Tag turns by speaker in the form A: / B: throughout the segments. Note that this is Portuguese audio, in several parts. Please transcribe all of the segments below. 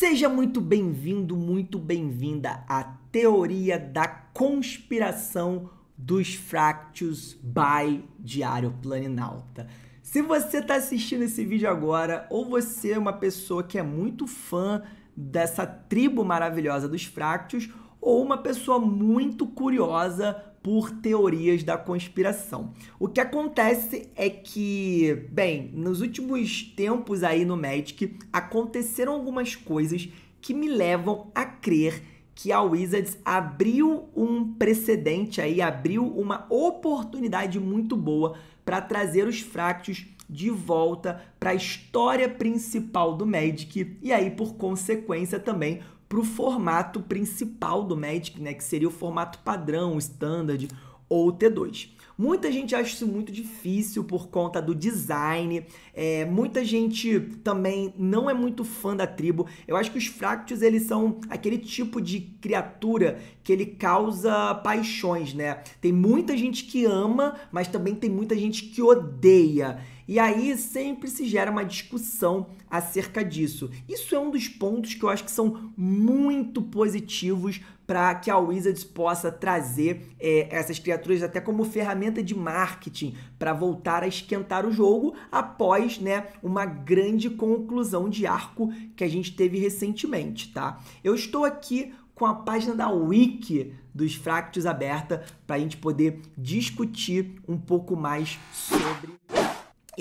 A: Seja muito bem-vindo, muito bem-vinda à teoria da conspiração dos Fractus by Diário Planinauta. Se você está assistindo esse vídeo agora, ou você é uma pessoa que é muito fã dessa tribo maravilhosa dos Fractus, ou uma pessoa muito curiosa por teorias da conspiração. O que acontece é que, bem, nos últimos tempos aí no Magic aconteceram algumas coisas que me levam a crer que a Wizards abriu um precedente aí, abriu uma oportunidade muito boa para trazer os fractos de volta para a história principal do Magic e aí por consequência também para o formato principal do Magic, né, que seria o formato padrão, o standard ou o T2. Muita gente acha isso muito difícil por conta do design. É, muita gente também não é muito fã da tribo. Eu acho que os Fractus, eles são aquele tipo de criatura que ele causa paixões, né? Tem muita gente que ama, mas também tem muita gente que odeia. E aí sempre se gera uma discussão acerca disso. Isso é um dos pontos que eu acho que são muito positivos para que a Wizards possa trazer é, essas criaturas até como ferramenta de marketing para voltar a esquentar o jogo após né, uma grande conclusão de arco que a gente teve recentemente, tá? Eu estou aqui com a página da Wiki dos Fractos aberta para a gente poder discutir um pouco mais sobre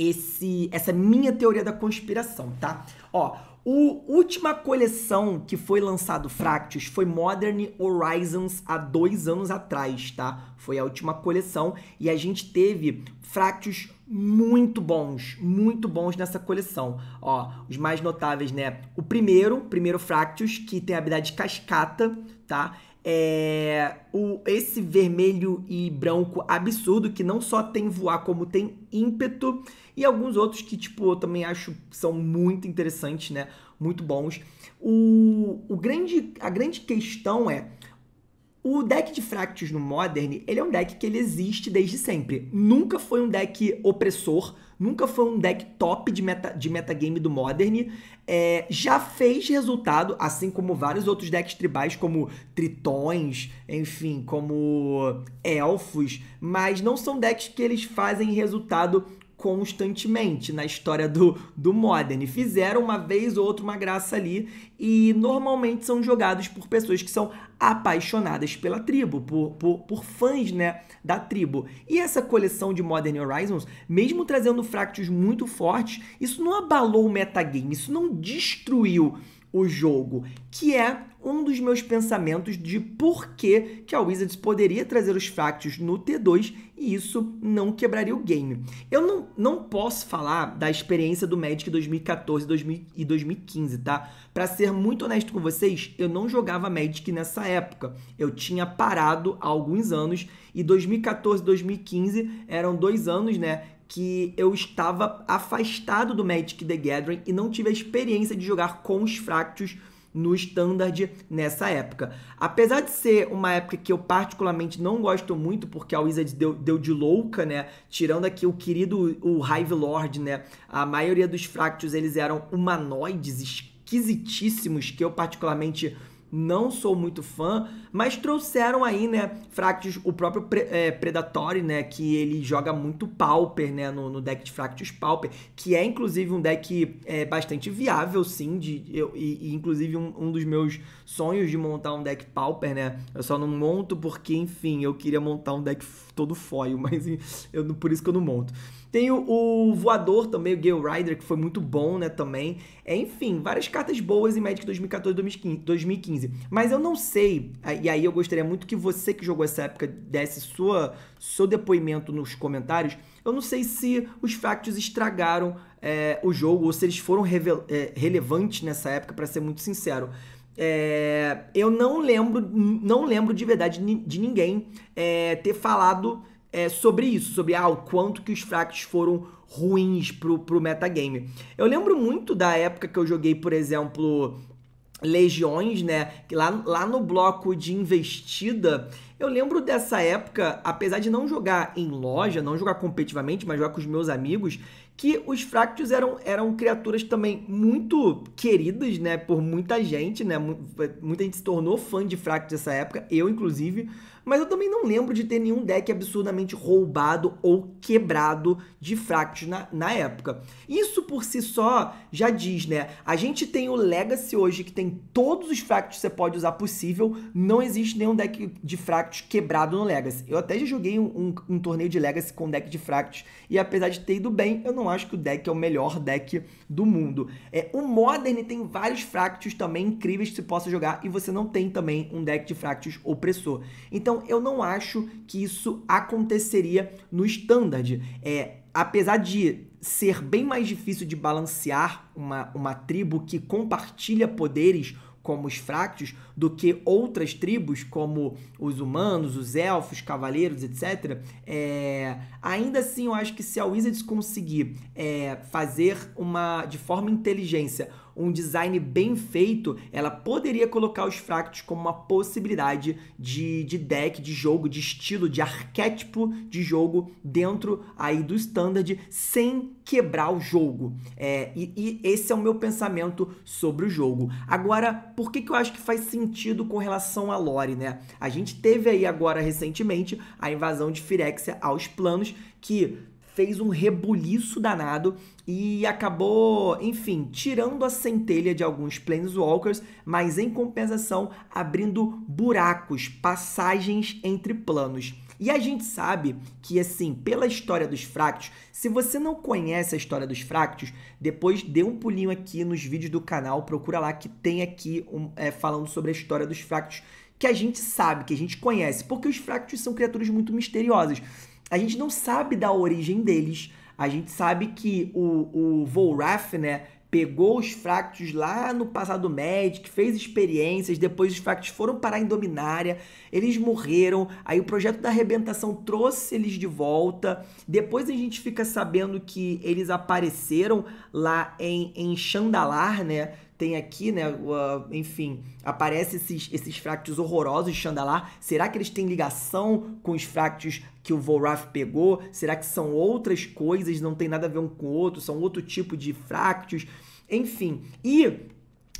A: esse essa minha teoria da conspiração, tá? Ó, o última coleção que foi lançado Fractus foi Modern Horizons há dois anos atrás, tá? Foi a última coleção e a gente teve Fractus muito bons, muito bons nessa coleção. Ó, os mais notáveis, né? O primeiro, primeiro Fractus, que tem a habilidade Cascata, tá? É, o, esse vermelho e branco absurdo que não só tem voar como tem ímpeto e alguns outros que tipo eu também acho são muito interessantes né muito bons o, o grande a grande questão é o deck de Fractus no Modern, ele é um deck que ele existe desde sempre. Nunca foi um deck opressor, nunca foi um deck top de, meta, de metagame do Modern. É, já fez resultado, assim como vários outros decks tribais, como Tritões, enfim, como Elfos, mas não são decks que eles fazem resultado constantemente na história do, do Modern. Fizeram uma vez ou outra uma graça ali e normalmente são jogados por pessoas que são apaixonadas pela tribo, por, por, por fãs né, da tribo. E essa coleção de Modern Horizons, mesmo trazendo fractos muito fortes, isso não abalou o metagame, isso não destruiu o jogo, que é um dos meus pensamentos de por que, a Wizards poderia trazer os Fractures no T2 e isso não quebraria o game. Eu não, não posso falar da experiência do Magic 2014 2000, e 2015, tá? Para ser muito honesto com vocês, eu não jogava Magic nessa época. Eu tinha parado há alguns anos e 2014 e 2015 eram dois anos, né? que eu estava afastado do Magic the Gathering e não tive a experiência de jogar com os Fractures no standard nessa época. Apesar de ser uma época que eu particularmente não gosto muito, porque a Wizards deu, deu de louca, né? Tirando aqui o querido o Hive Lord, né? A maioria dos fractos eles eram humanoides esquisitíssimos que eu particularmente não sou muito fã, mas trouxeram aí, né, Fractus, o próprio pre, é, Predatory, né, que ele joga muito Pauper, né, no, no, deck de Fractus Pauper, que é inclusive um deck é, bastante viável, sim, de, eu, e, e, inclusive um, um, dos meus sonhos de montar um deck Pauper, né, eu só não monto porque, enfim, eu queria montar um deck todo foil, mas eu, por isso que eu não monto. Tem o, o Voador também, o Gale Rider, que foi muito bom, né, também. É, enfim, várias cartas boas em Magic 2014 2015. Mas eu não sei, e aí eu gostaria muito que você que jogou essa época desse sua, seu depoimento nos comentários. Eu não sei se os factos estragaram é, o jogo ou se eles foram é, relevantes nessa época, para ser muito sincero. É, eu não lembro, não lembro de verdade de ninguém é, ter falado é, sobre isso, sobre ah, o quanto que os fracos foram ruins pro, pro metagame. Eu lembro muito da época que eu joguei, por exemplo, Legiões, né? Lá, lá no bloco de investida, eu lembro dessa época, apesar de não jogar em loja, não jogar competitivamente, mas jogar com os meus amigos, que os Fractios eram, eram criaturas também muito queridas, né, por muita gente, né, muita gente se tornou fã de Fractios nessa época, eu inclusive, mas eu também não lembro de ter nenhum deck absurdamente roubado ou quebrado de Fractus na, na época. Isso por si só já diz, né? A gente tem o Legacy hoje que tem todos os Fractus que você pode usar possível. Não existe nenhum deck de Fractus quebrado no Legacy. Eu até já joguei um, um, um torneio de Legacy com deck de Fractus e apesar de ter ido bem, eu não acho que o deck é o melhor deck do mundo. É, o Modern tem vários Fractus também incríveis que você possa jogar e você não tem também um deck de Fractus opressor. Então então eu não acho que isso aconteceria no standard. É, apesar de ser bem mais difícil de balancear uma, uma tribo que compartilha poderes como os fractos do que outras tribos como os humanos, os elfos, cavaleiros, etc. É, ainda assim, eu acho que se a Wizards conseguir é, fazer uma de forma inteligência um design bem feito, ela poderia colocar os fractos como uma possibilidade de, de deck, de jogo, de estilo, de arquétipo de jogo dentro aí do standard, sem quebrar o jogo. É, e, e, esse é o meu pensamento sobre o jogo. Agora, por que, que eu acho que faz sentido com relação a lore, né? A gente teve aí agora recentemente a invasão de Firexia aos planos, que fez um rebuliço danado e acabou, enfim, tirando a centelha de alguns Planeswalkers, mas em compensação abrindo buracos, passagens entre planos. E a gente sabe que, assim, pela história dos Fractos, se você não conhece a história dos Fractos, depois dê um pulinho aqui nos vídeos do canal, procura lá que tem aqui um, é, falando sobre a história dos Fractos, que a gente sabe, que a gente conhece, porque os Fractos são criaturas muito misteriosas. A gente não sabe da origem deles. A gente sabe que o, o Volrath, né, pegou os fractos lá no passado Magic, fez experiências, depois os fractos foram parar em Dominária, eles morreram, aí o projeto da arrebentação trouxe eles de volta, depois a gente fica sabendo que eles apareceram lá em, em Chandalar, né? tem aqui, né? Uh, enfim, aparece esses, esses fractos horrorosos de Chandalar. Será que eles têm ligação com os fractos que o Volrath pegou? Será que são outras coisas? Não tem nada a ver um com o outro? São outro tipo de fractos? Enfim, e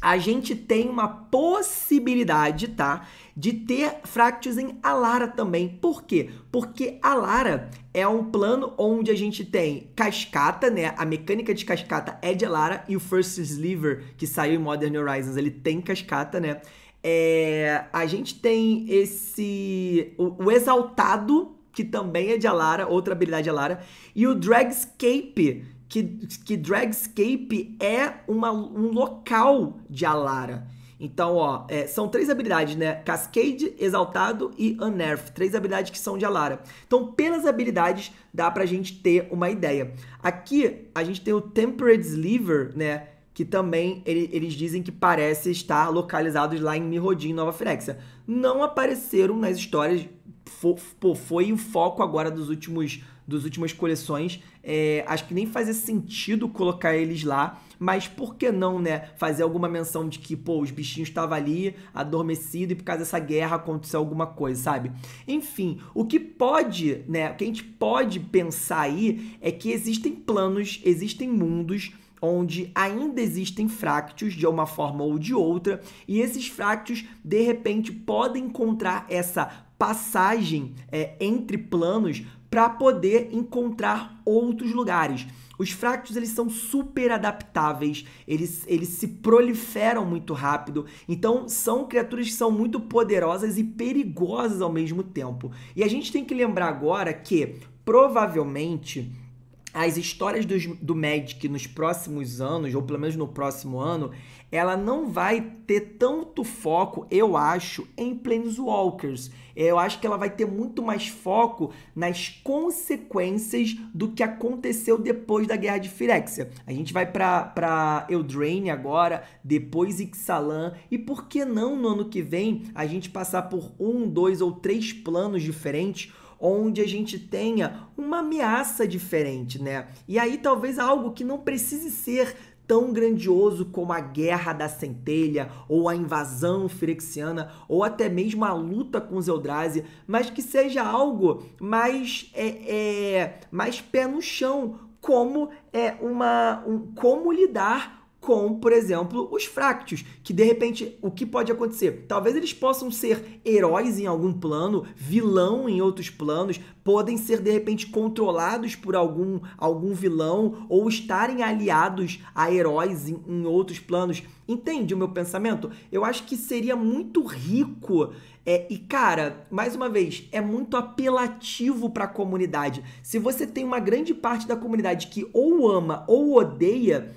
A: a gente tem uma possibilidade, tá? De ter fractures em Alara também. Por quê? Porque Alara é um plano onde a gente tem cascata, né? A mecânica de cascata é de Alara e o First Sliver, que saiu em Modern Horizons, ele tem cascata, né? É, a gente tem esse. O, o Exaltado, que também é de Alara, outra habilidade de Alara, e o Dragscape, que, que Dragscape é uma, um local de Alara. Então, ó, é, são três habilidades, né? Cascade, Exaltado e Unearth. Três habilidades que são de Alara. Então, pelas habilidades, dá pra gente ter uma ideia. Aqui, a gente tem o Temperate Sliver, né? Que também ele, eles dizem que parece estar localizado lá em Mirrodin, Nova Firexia. Não apareceram nas histórias pô, foi o foco agora dos últimos dos últimas coleções. É, acho que nem fazia sentido colocar eles lá, mas por que não, né? Fazer alguma menção de que, pô, os bichinhos estavam ali, adormecido, e por causa dessa guerra aconteceu alguma coisa, sabe? Enfim, o que pode, né? O que a gente pode pensar aí é que existem planos, existem mundos onde ainda existem fractos de uma forma ou de outra, e esses fractos de repente podem encontrar essa passagem é, entre planos para poder encontrar outros lugares. Os fractos eles são super adaptáveis, eles, eles se proliferam muito rápido, então são criaturas que são muito poderosas e perigosas ao mesmo tempo. E a gente tem que lembrar agora que provavelmente as histórias do, do Magic nos próximos anos, ou pelo menos no próximo ano, ela não vai ter tanto foco, eu acho, em Planeswalkers. Eu acho que ela vai ter muito mais foco nas consequências do que aconteceu depois da Guerra de Firexia. A gente vai para Eldraine agora, depois Ixalan, e por que não no ano que vem a gente passar por um, dois ou três planos diferentes onde a gente tenha uma ameaça diferente, né? E aí talvez algo que não precise ser tão grandioso como a Guerra da Centelha, ou a invasão firexiana, ou até mesmo a luta com os Eldrazi, mas que seja algo mais, é, é, mais pé no chão, como é uma um, como lidar com, por exemplo, os fractos, que de repente o que pode acontecer? Talvez eles possam ser heróis em algum plano, vilão em outros planos, podem ser de repente controlados por algum algum vilão ou estarem aliados a heróis em, em outros planos. Entende o meu pensamento? Eu acho que seria muito rico é, e cara, mais uma vez, é muito apelativo para a comunidade. Se você tem uma grande parte da comunidade que ou ama ou odeia,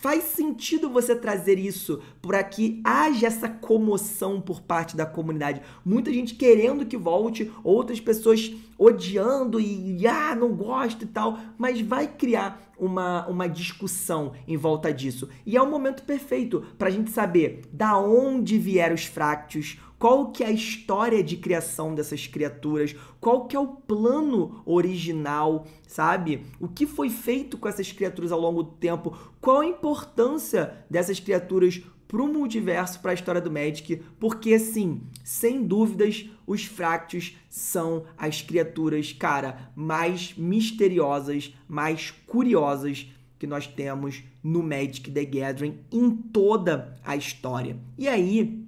A: Faz sentido você trazer isso para que haja essa comoção por parte da comunidade. Muita gente querendo que volte, outras pessoas odiando e ah, não gosto e tal, mas vai criar uma, uma discussão em volta disso. E é o momento perfeito para a gente saber da onde vieram os Fractius, qual que é a história de criação dessas criaturas, qual que é o plano original, sabe? O que foi feito com essas criaturas ao longo do tempo, qual a importância dessas criaturas para o multiverso, para a história do Magic, porque sim, sem dúvidas, os Fractos são as criaturas, cara, mais misteriosas, mais curiosas que nós temos no Magic the Gathering em toda a história. E aí,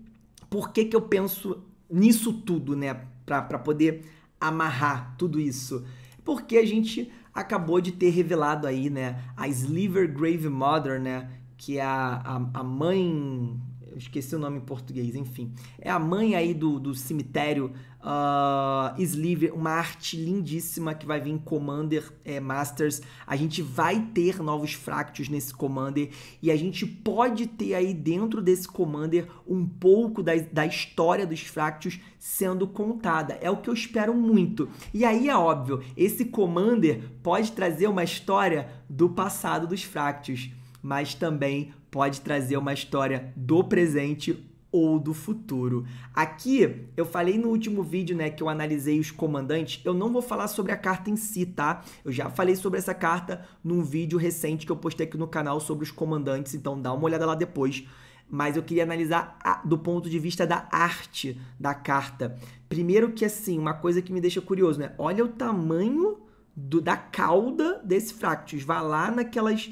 A: por que que eu penso nisso tudo, né, para poder amarrar tudo isso? Porque a gente acabou de ter revelado aí, né, a Sliver Grave Mother, né, que é a, a, a mãe. Eu esqueci o nome em português, enfim. É a mãe aí do, do cemitério uh, ah, sliver uma arte lindíssima que vai vir em Commander é, Masters. A gente vai ter novos Fractus nesse Commander e a gente pode ter aí dentro desse Commander um pouco da, da história dos Fractus sendo contada. É o que eu espero muito. E aí é óbvio, esse Commander pode trazer uma história do passado dos Fractus mas também pode trazer uma história do presente ou do futuro. Aqui eu falei no último vídeo, né, que eu analisei os comandantes. Eu não vou falar sobre a carta em si, tá? Eu já falei sobre essa carta num vídeo recente que eu postei aqui no canal sobre os comandantes, então dá uma olhada lá depois. Mas eu queria analisar a, do ponto de vista da arte da carta. Primeiro que assim, uma coisa que me deixa curioso, né? Olha o tamanho do, da cauda desse Fractus. Vá lá naquelas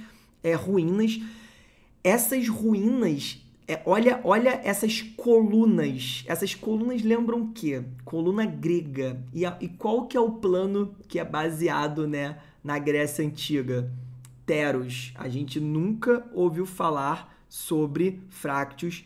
A: é, ruínas. Essas ruínas, é, olha, olha essas colunas. Essas colunas lembram o quê? Coluna grega. E, a, e qual que é o plano que é baseado né, na Grécia Antiga? Teros. A gente nunca ouviu falar sobre fractos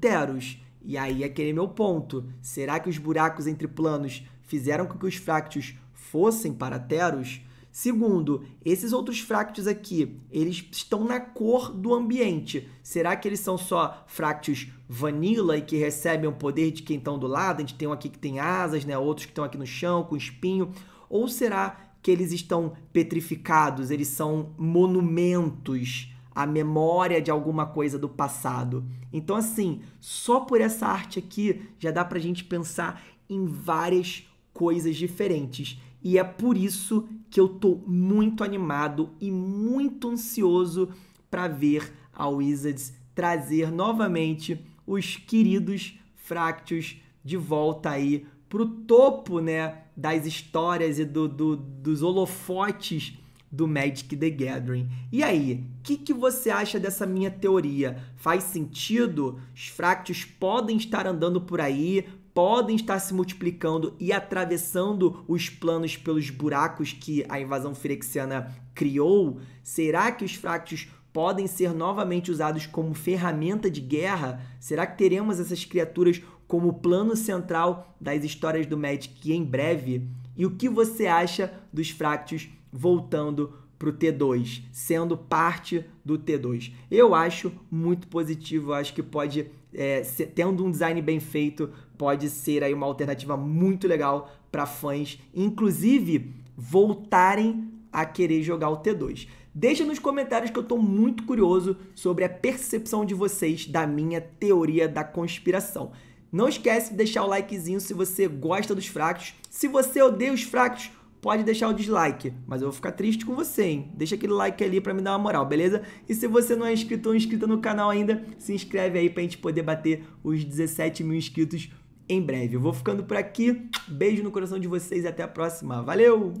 A: teros. E aí é aquele é meu ponto. Será que os buracos entre planos fizeram com que os fractos fossem para teros? Segundo, esses outros fractos aqui, eles estão na cor do ambiente. Será que eles são só fractos vanilla e que recebem o poder de quem estão do lado? A gente tem um aqui que tem asas, né? outros que estão aqui no chão com espinho. Ou será que eles estão petrificados, eles são monumentos à memória de alguma coisa do passado. Então, assim, só por essa arte aqui já dá para a gente pensar em várias coisas diferentes. E é por isso que eu tô muito animado e muito ansioso para ver a Wizards trazer novamente os queridos Fractus de volta aí pro topo, né, das histórias e do, do dos holofotes do Magic the Gathering. E aí, o que, que você acha dessa minha teoria? Faz sentido? Os Fractus podem estar andando por aí, podem estar se multiplicando e atravessando os planos pelos buracos que a invasão firexiana criou? Será que os fractos podem ser novamente usados como ferramenta de guerra? Será que teremos essas criaturas como plano central das histórias do Magic em breve? E o que você acha dos fractos voltando para o T2, sendo parte do T2. Eu acho muito positivo, eu acho que pode é, se, tendo um design bem feito, pode ser aí uma alternativa muito legal para fãs, inclusive voltarem a querer jogar o T2. Deixa nos comentários que eu estou muito curioso sobre a percepção de vocês da minha teoria da conspiração. Não esquece de deixar o likezinho se você gosta dos fracos. Se você odeia os fracos, pode deixar o dislike, mas eu vou ficar triste com você, hein? Deixa aquele like ali para me dar uma moral, beleza? E se você não é inscrito ou inscrita no canal ainda, se inscreve aí pra gente poder bater os 17 mil inscritos em breve. Eu vou ficando por aqui, beijo no coração de vocês e até a próxima. Valeu!